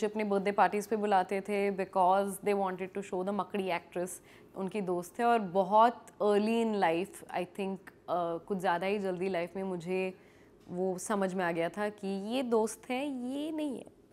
मुझे अपने birthday parties पे बुलाते थे because they wanted to show the मकड़ी एक्ट्रेस उनकी दोस्त थे और बहुत early in life I think कुछ ज़्यादा ही जल्दी लाइफ में मुझे वो समझ में आ गया था कि ये दोस्त हैं ये नहीं है